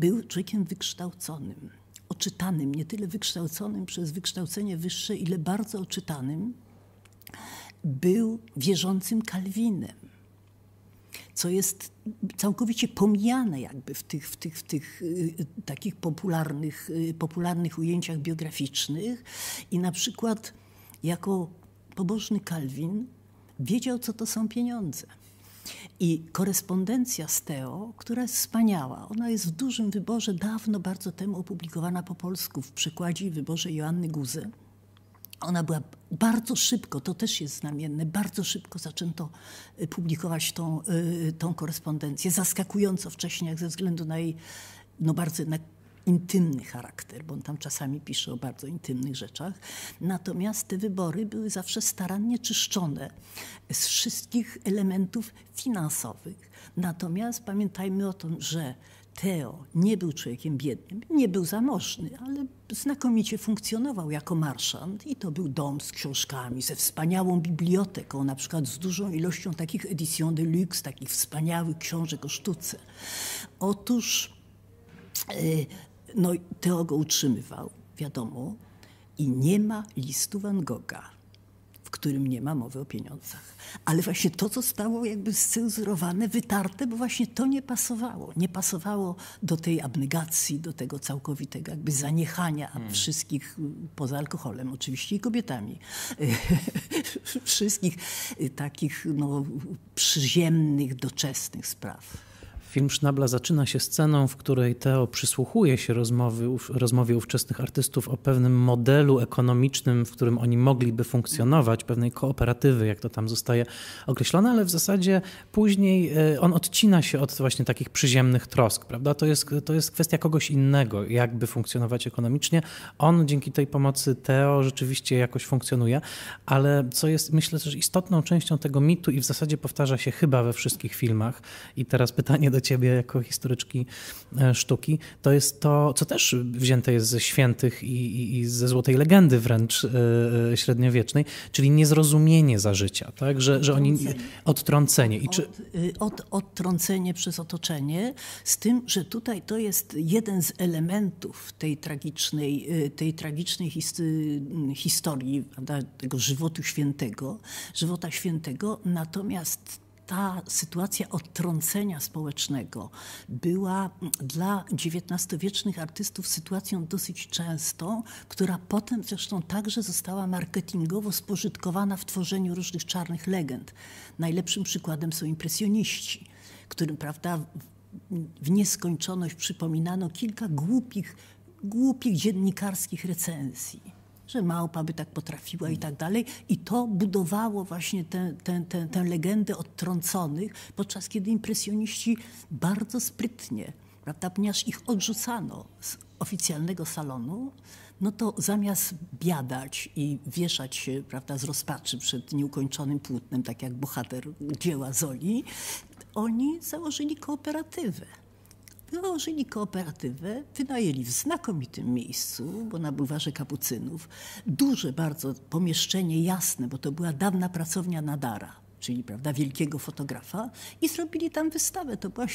był człowiekiem wykształconym, oczytanym, nie tyle wykształconym przez wykształcenie wyższe, ile bardzo oczytanym. Był wierzącym Kalwinem co jest całkowicie pomijane jakby w tych, w tych, w tych y, y, takich popularnych, y, popularnych ujęciach biograficznych. I na przykład jako pobożny Kalwin wiedział, co to są pieniądze. I korespondencja z Teo, która jest wspaniała, ona jest w dużym wyborze, dawno bardzo temu opublikowana po polsku w przykładzie i wyborze Joanny Guzy. Ona była bardzo szybko, to też jest znamienne, bardzo szybko zaczęto y, publikować tą, y, tą korespondencję, zaskakująco wcześnie, jak ze względu na jej no bardzo intymny charakter, bo on tam czasami pisze o bardzo intymnych rzeczach. Natomiast te wybory były zawsze starannie czyszczone z wszystkich elementów finansowych. Natomiast pamiętajmy o tym, że Teo nie był człowiekiem biednym, nie był zamożny, ale znakomicie funkcjonował jako marszant i to był dom z książkami, ze wspaniałą biblioteką, na przykład z dużą ilością takich edition de luxe, takich wspaniałych książek o sztuce. Otóż e, no, Teo go utrzymywał, wiadomo, i nie ma listu Van Gogha którym nie ma mowy o pieniądzach. Ale właśnie to, co stało jakby scenzurowane, wytarte, bo właśnie to nie pasowało. Nie pasowało do tej abnegacji, do tego całkowitego jakby zaniechania hmm. wszystkich, poza alkoholem oczywiście i kobietami, wszystkich y, takich no, przyziemnych, doczesnych spraw. Film Sznabla zaczyna się sceną, w której Teo przysłuchuje się rozmowy, rozmowie ówczesnych artystów o pewnym modelu ekonomicznym, w którym oni mogliby funkcjonować, pewnej kooperatywy, jak to tam zostaje określone, ale w zasadzie później e, on odcina się od właśnie takich przyziemnych trosk, prawda? To jest, to jest kwestia kogoś innego, jakby funkcjonować ekonomicznie. On dzięki tej pomocy Teo rzeczywiście jakoś funkcjonuje, ale co jest myślę też istotną częścią tego mitu i w zasadzie powtarza się chyba we wszystkich filmach. I teraz pytanie do ciebie jako historyczki e, sztuki, to jest to, co też wzięte jest ze świętych i, i, i ze złotej legendy wręcz yy, średniowiecznej, czyli niezrozumienie za życia, tak? że, że oni odtrącenie. I czy... od, y, od, odtrącenie przez otoczenie, z tym, że tutaj to jest jeden z elementów tej tragicznej, y, tej tragicznej his, y, historii, prawda, tego żywotu świętego, żywota świętego, natomiast ta sytuacja odtrącenia społecznego była dla XIX-wiecznych artystów sytuacją dosyć częstą, która potem zresztą także została marketingowo spożytkowana w tworzeniu różnych czarnych legend. Najlepszym przykładem są impresjoniści, którym prawda, w nieskończoność przypominano kilka głupich, głupich dziennikarskich recenzji że małpa by tak potrafiła i tak dalej. I to budowało właśnie tę, tę, tę, tę legendę odtrąconych, podczas kiedy impresjoniści bardzo sprytnie, prawda, ponieważ ich odrzucano z oficjalnego salonu, no to zamiast biadać i wieszać się prawda, z rozpaczy przed nieukończonym płótnem, tak jak bohater dzieła Zoli, oni założyli kooperatywę Założyli kooperatywę, wynajęli w znakomitym miejscu, bo na bulwarze Kapucynów, duże bardzo pomieszczenie, jasne, bo to była dawna pracownia Nadara, czyli prawda, wielkiego fotografa i zrobili tam wystawę. To była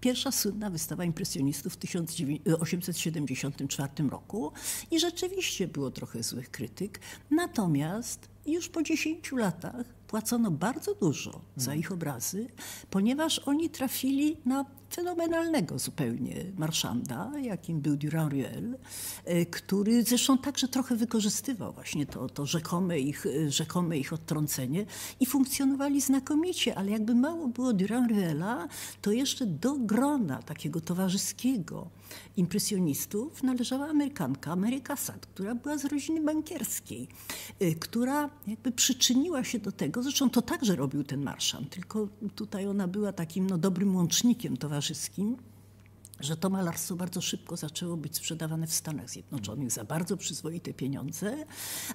pierwsza słynna wystawa impresjonistów w 1874 e, roku i rzeczywiście było trochę złych krytyk. Natomiast już po 10 latach płacono bardzo dużo za no. ich obrazy, ponieważ oni trafili na fenomenalnego zupełnie marszanda, jakim był Durand Ruel, e, który zresztą także trochę wykorzystywał właśnie to, to rzekome, ich, e, rzekome ich odtrącenie i funkcjonowali znakomicie, ale jakby mało było Durand Ruela, to jeszcze do grona takiego towarzyskiego impresjonistów należała Amerykanka Mary Cassatt, która była z rodziny bankierskiej, y, która jakby przyczyniła się do tego, zresztą to także robił ten marszan, tylko tutaj ona była takim no, dobrym łącznikiem towarzyskim, że to malarstwo bardzo szybko zaczęło być sprzedawane w Stanach Zjednoczonych za bardzo przyzwoite pieniądze,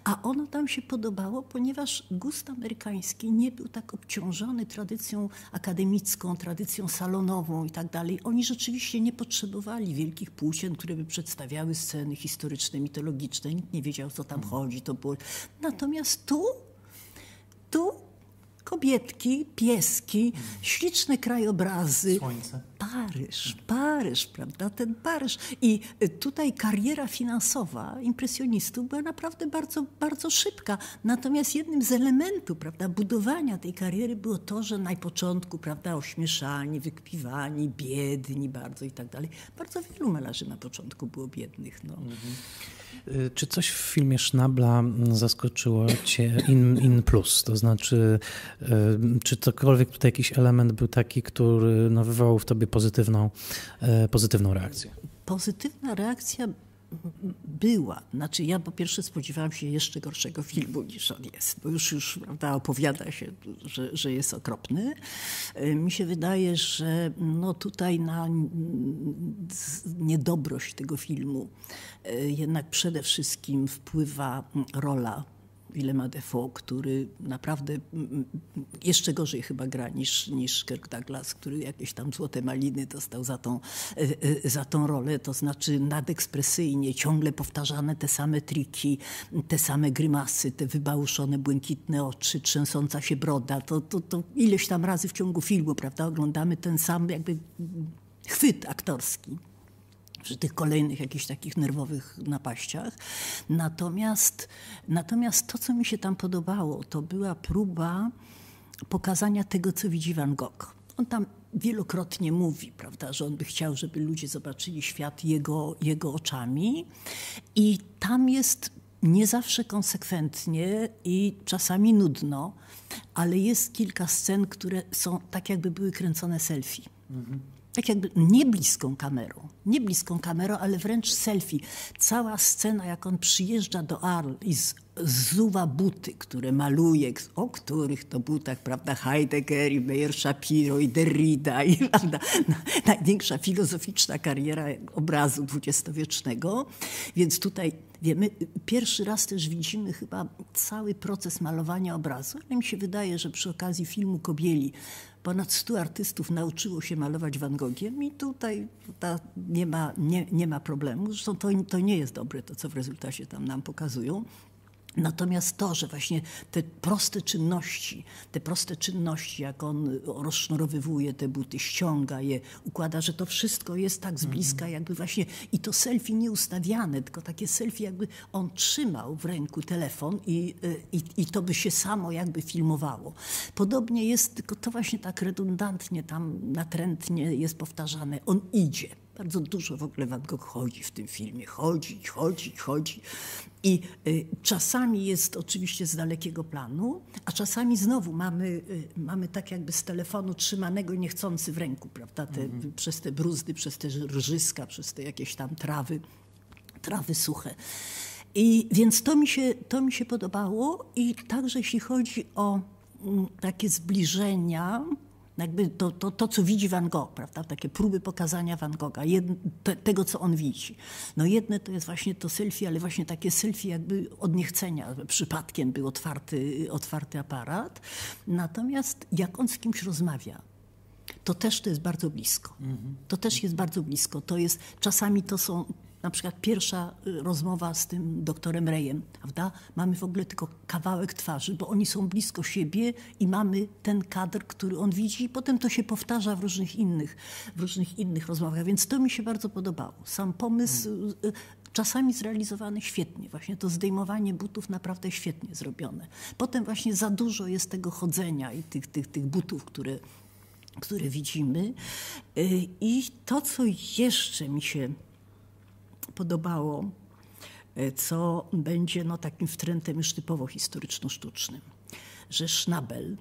a ono tam się podobało, ponieważ gust amerykański nie był tak obciążony tradycją akademicką, tradycją salonową i tak dalej. Oni rzeczywiście nie potrzebowali wielkich płócien, które by przedstawiały sceny historyczne, mitologiczne. Nikt nie wiedział, co tam chodzi. To było... Natomiast tu, tu kobietki, pieski, śliczne krajobrazy. Słońce Paryż, Paryż, prawda, ten Paryż. I y, tutaj kariera finansowa impresjonistów była naprawdę bardzo, bardzo szybka. Natomiast jednym z elementów, prawda, budowania tej kariery było to, że na początku, prawda, ośmieszani, wykpiwani, biedni bardzo i tak dalej. Bardzo wielu malarzy na początku było biednych, no. Mhm. Y, czy coś w filmie Sznabla mm, zaskoczyło Cię in, in plus? To znaczy, y, czy cokolwiek tutaj jakiś element był taki, który no, wywołał w Tobie pozytywną, e, pozytywną reakcję? Pozytywna reakcja była. Znaczy ja po pierwsze spodziewałam się jeszcze gorszego filmu niż on jest, bo już, już prawda, opowiada się, że, że jest okropny. E, mi się wydaje, że no tutaj na niedobrość tego filmu e, jednak przede wszystkim wpływa rola Willema Defoe, który naprawdę jeszcze gorzej chyba gra niż, niż Kirk Douglas, który jakieś tam złote maliny dostał za tą, e, e, za tą rolę, to znaczy nadekspresyjnie, ciągle powtarzane te same triki, te same grymasy, te wybałuszone błękitne oczy, trzęsąca się broda, to, to, to ileś tam razy w ciągu filmu, prawda, oglądamy ten sam jakby chwyt aktorski przy tych kolejnych jakichś takich nerwowych napaściach. Natomiast, natomiast to, co mi się tam podobało, to była próba pokazania tego, co widzi Van Gogh. On tam wielokrotnie mówi, prawda, że on by chciał, żeby ludzie zobaczyli świat jego, jego oczami. I tam jest nie zawsze konsekwentnie i czasami nudno, ale jest kilka scen, które są tak, jakby były kręcone selfie. Mhm tak jakby niebliską kamerą, niebliską kamerą, ale wręcz selfie. Cała scena, jak on przyjeżdża do Arl i zzuwa buty, które maluje, o których to butach, prawda, Heidegger i Meyer Shapiro i Derrida i prawda, największa filozoficzna kariera obrazu dwudziestowiecznego. Więc tutaj wiemy, pierwszy raz też widzimy chyba cały proces malowania obrazu, ale mi się wydaje, że przy okazji filmu Kobieli Ponad 100 artystów nauczyło się malować Van Gogiem i tutaj ta, nie, ma, nie, nie ma problemu. Zresztą to, to nie jest dobre, to co w rezultacie tam nam pokazują. Natomiast to, że właśnie te proste czynności, te proste czynności, jak on rozsznurowywuje te buty, ściąga je, układa, że to wszystko jest tak z bliska, mhm. jakby właśnie i to selfie nie ustawiane, tylko takie selfie, jakby on trzymał w ręku telefon i, y, i, i to by się samo jakby filmowało. Podobnie jest, tylko to właśnie tak redundantnie tam natrętnie jest powtarzane. On idzie bardzo dużo w ogóle Van Gogh chodzi w tym filmie. Chodzi, chodzi, chodzi. I y, czasami jest oczywiście z dalekiego planu, a czasami znowu mamy, y, mamy tak jakby z telefonu trzymanego niechcący w ręku, prawda? Te, mm -hmm. Przez te bruzdy, przez te rżyska, przez te jakieś tam trawy, trawy suche. I więc to mi się, to mi się podobało i także jeśli chodzi o mm, takie zbliżenia, jakby to, to, to, co widzi Van Gogh, prawda? takie próby pokazania Van Gogha, te, tego, co on widzi. No jedne to jest właśnie to selfie, ale właśnie takie selfie jakby od niechcenia, przypadkiem był otwarty, otwarty aparat. Natomiast jak on z kimś rozmawia, to też to jest bardzo blisko. To też jest bardzo blisko. To jest, czasami to są, na przykład pierwsza y, rozmowa z tym doktorem Rejem, prawda? Mamy w ogóle tylko kawałek twarzy, bo oni są blisko siebie i mamy ten kadr, który on widzi i potem to się powtarza w różnych innych, w różnych innych rozmowach, więc to mi się bardzo podobało. Sam pomysł hmm. Y, y, czasami zrealizowany świetnie, właśnie to zdejmowanie butów naprawdę świetnie zrobione. Potem właśnie za dużo jest tego chodzenia i tych, tych, tych butów, które które widzimy. I to, co jeszcze mi się podobało, e, co będzie no, takim wtrętem już typowo historyczno-sztucznym, że Schnabel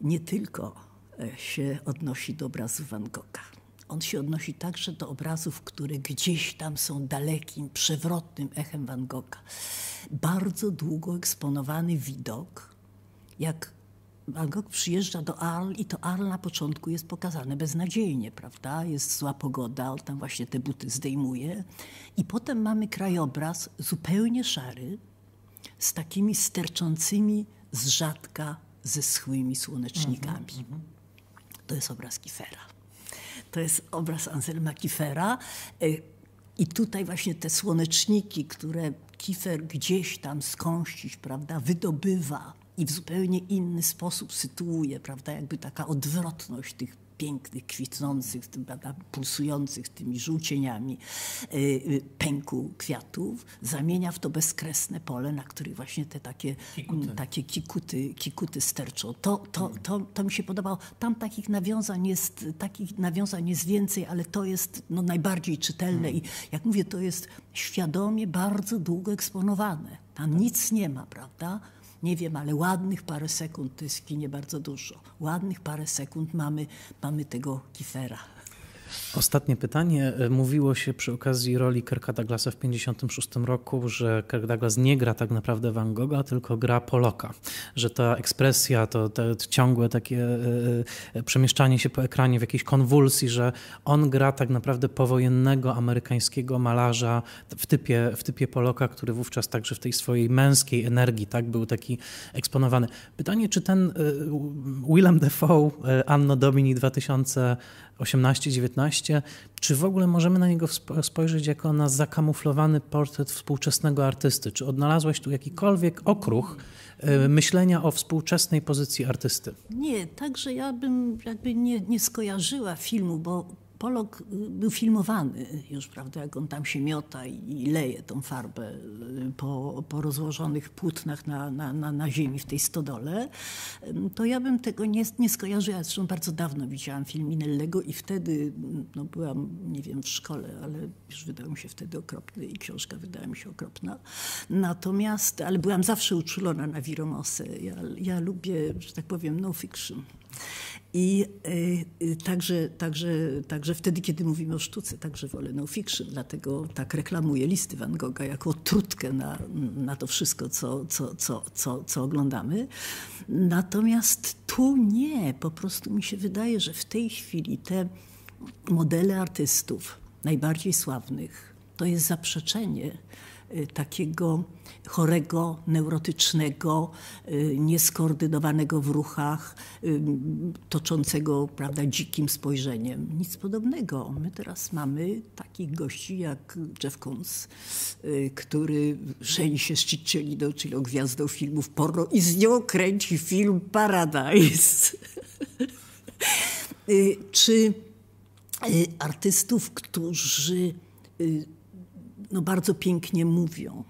nie tylko e, się odnosi do obrazów Van Gogha. On się odnosi także do obrazów, które gdzieś tam są dalekim, przewrotnym echem Van Gogha. Bardzo długo eksponowany widok, jak Van Gogh przyjeżdża do Arl i to Arl na początku jest pokazane beznadziejnie, prawda? Jest zła pogoda, on tam właśnie te buty zdejmuje. I potem mamy krajobraz zupełnie szary, z takimi sterczącymi z rzadka zeschłymi słonecznikami. Mhm, mhm. To jest obraz Kifera. To jest obraz Anselma Kifera. E, I tutaj właśnie te słoneczniki, które Kifer gdzieś tam skąścić, prawda, wydobywa i w zupełnie inny sposób sytuuje, prawda, jakby taka odwrotność tych pięknych, kwitnących, prawda, pulsujących tymi żółcieniami y, y, pęku kwiatów, zamienia w to bezkresne pole, na których właśnie te takie kikuty, mm, takie kikuty, kikuty sterczą. To, to, to, to mi się podobało. Tam takich nawiązań jest, takich nawiązań jest więcej, ale to jest no, najbardziej czytelne hmm. i jak mówię, to jest świadomie bardzo długo eksponowane. Tam nic nie ma, prawda? nie wiem, ale ładnych parę sekund, to jest w kinie bardzo dużo, ładnych parę sekund mamy, mamy tego kifera. Ostatnie pytanie. E, mówiło się przy okazji roli Kirka Douglasa w 1956 roku, że Kirk Douglas nie gra tak naprawdę Van Gogha, tylko gra Poloka. Że ta ekspresja, to, to, ciągłe takie y, przemieszczanie się po ekranie w jakiejś konwulsji, że on gra tak naprawdę powojennego amerykańskiego malarza w typie, w typie Poloka, który wówczas także w tej swojej męskiej energii tak był taki eksponowany. Pytanie, czy ten y, Willem Dafoe, y, Anno Domini 2000 18-19, czy w ogóle możemy na niego spojrzeć jako na zakamuflowany portret współczesnego artysty? Czy odnalazłeś tu jakikolwiek okruch y, myślenia o współczesnej pozycji artysty? Nie, także ja bym jakby nie, nie skojarzyła filmu, bo Polok y, był filmowany już, prawda, jak on tam się miota i leje tą farbę y, po, po rozłożonych płótnach na, na, na, na ziemi w tej stodole, mm, to ja bym tego nie, nie skojarzyła. Zresztą bardzo dawno widziałam film Inellego i wtedy, mm, no byłam, nie wiem, w szkole, ale już wydało mi się wtedy okropny i książka wydała mi się okropna. Natomiast, ale byłam zawsze uczulona na Wiromosę. Ja, ja lubię, że tak powiem, no fiction. I y, y, także, także, także wtedy, kiedy mówimy o sztuce, także wolę no fiction, dlatego tak reklamuję listy Van Gogha jako trutkę na, na to wszystko, co, co, co, co, co oglądamy. Natomiast tu nie, po prostu mi się wydaje, że w tej chwili te modele artystów najbardziej sławnych to jest zaprzeczenie y, takiego chorego, neurotycznego, y, nieskoordynowanego w ruchach, y, toczącego prawda, dzikim spojrzeniem. Nic podobnego. My teraz mamy takich gości jak Jeff Koons, y, który żeni się z Ciccioliną, czyli gwiazdą filmów porno i z nią kręci film Paradise. Czy artystów, którzy no, bardzo pięknie mówią,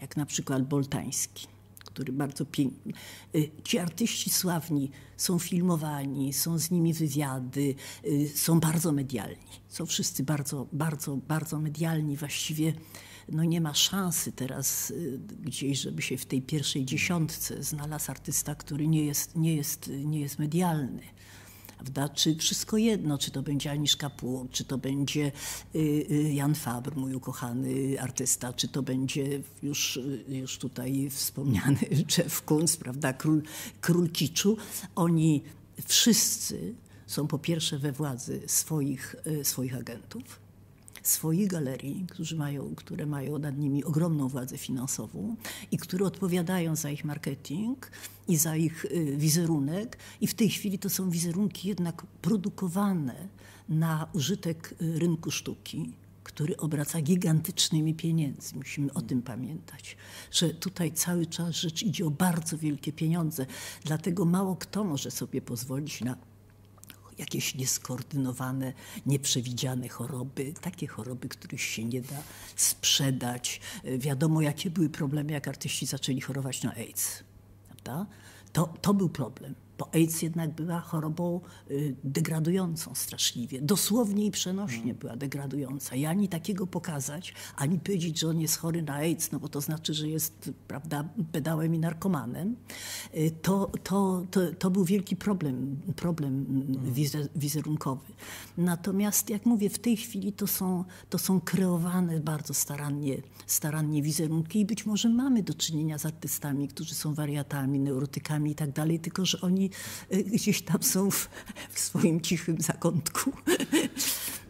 jak na przykład Boltański, który bardzo pięknie. Y, ci artyści sławni są filmowani, są z nimi wywiady, y, są bardzo medialni. Są wszyscy bardzo, bardzo, bardzo medialni. Właściwie no nie ma szansy teraz y, gdzieś, żeby się w tej pierwszej dziesiątce znalazł artysta, który nie jest, nie jest, nie jest medialny prawda? Czy wszystko jedno, czy to będzie Aniszka Płok, czy to będzie y, y, Jan Fabr, mój ukochany artysta, czy to będzie już, już tutaj wspomniany Jeff Kunz, prawda? Król, król kiczu. Oni wszyscy są po pierwsze we władzy swoich, y, swoich agentów, swoich galerii, którzy mają, które mają nad nimi ogromną władzę finansową i które odpowiadają za ich marketing i za ich y, wizerunek. I w tej chwili to są wizerunki jednak produkowane na użytek y, rynku sztuki który obraca gigantycznymi pieniędzmi. Musimy o tym pamiętać, że tutaj cały czas rzecz idzie o bardzo wielkie pieniądze, dlatego mało kto może sobie pozwolić na jakieś nieskoordynowane, nieprzewidziane choroby, takie choroby, których się nie da sprzedać. E, wiadomo, jakie były problemy, jak artyści zaczęli chorować na AIDS. To, to był problem bo AIDS jednak była chorobą y, degradującą straszliwie. Dosłownie i przenośnie mm. była degradująca. I ani takiego pokazać, ani powiedzieć, że on jest chory na AIDS, no bo to znaczy, że jest prawda, pedałem i narkomanem, y, to, to, to, to był wielki problem, problem mm, mm. wizerunkowy. Natomiast, jak mówię, w tej chwili to są, to są kreowane bardzo starannie, starannie wizerunki i być może mamy do czynienia z artystami, którzy są wariatami, neurotykami i tak dalej, tylko że oni Y, gdzieś tam są w, w swoim cichym zakątku.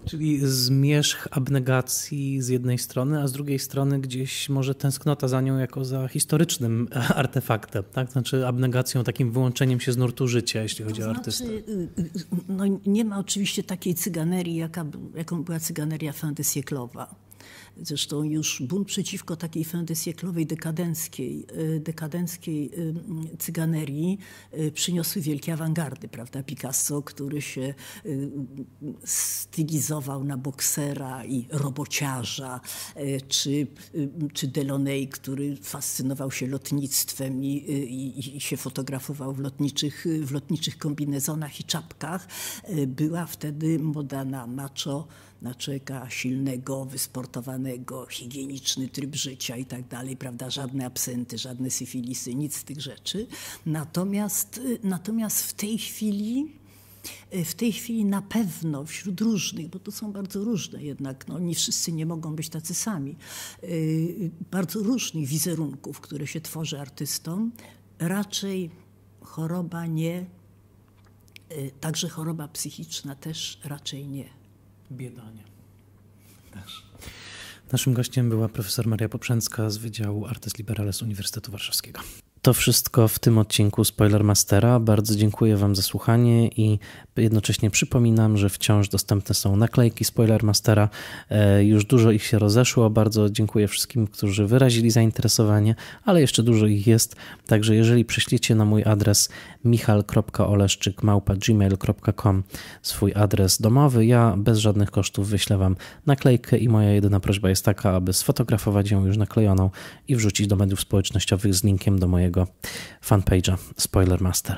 Czyli zmierzch abnegacji z jednej strony, a z drugiej strony gdzieś może tęsknota za nią jako za historycznym artefaktem, tak? Znaczy abnegacją, takim wyłączeniem się z nurtu życia, jeśli chodzi to o artystę. Znaczy, y, y, no nie ma oczywiście takiej cyganerii, jaka, jaką była cyganeria fantysieklowa Zresztą już bunt przeciwko takiej fendesieklowej dekadenckiej, y, dekadenckiej y, cyganerii y, przyniosły wielkie awangardy, prawda? Picasso, który się stylizował na boksera i robociarza, czy, czy Delaunay, który fascynował się lotnictwem i, i, i się fotografował w lotniczych, w lotniczych kombinezonach i czapkach. Była wtedy moda na macho na człowieka silnego, wysportowanego, higieniczny tryb życia i tak dalej, prawda? Żadne absenty, żadne syfilisy, nic z tych rzeczy. Natomiast, y, natomiast w tej chwili y, w tej chwili na pewno wśród różnych, bo to są bardzo różne jednak, no, nie wszyscy nie mogą być tacy sami, y, bardzo różnych wizerunków, które się tworzy artystom, raczej choroba nie, także choroba psychiczna też raczej nie biedanie. Też. Naszym gościem była profesor Maria Poprzęcka z Wydziału Artes Liberales Uniwersytetu Warszawskiego. To wszystko w tym odcinku Spoilermastera. Bardzo dziękuję Wam za słuchanie i jednocześnie przypominam, że wciąż dostępne są naklejki Spoilermastera. E, już dużo ich się rozeszło. Bardzo dziękuję wszystkim, którzy wyrazili zainteresowanie, ale jeszcze dużo ich jest. Także jeżeli prześlicie na mój adres michal.oleszczykmałpa.gmail.com swój adres domowy. Ja bez żadnych kosztów wyślę Wam naklejkę i moja jedyna prośba jest taka, aby sfotografować ją już naklejoną i wrzucić do mediów społecznościowych z linkiem do mojego fanpage'a Spoilermaster.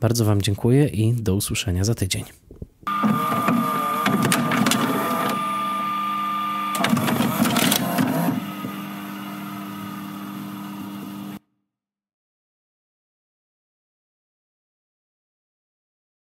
Bardzo Wam dziękuję i do usłyszenia za tydzień.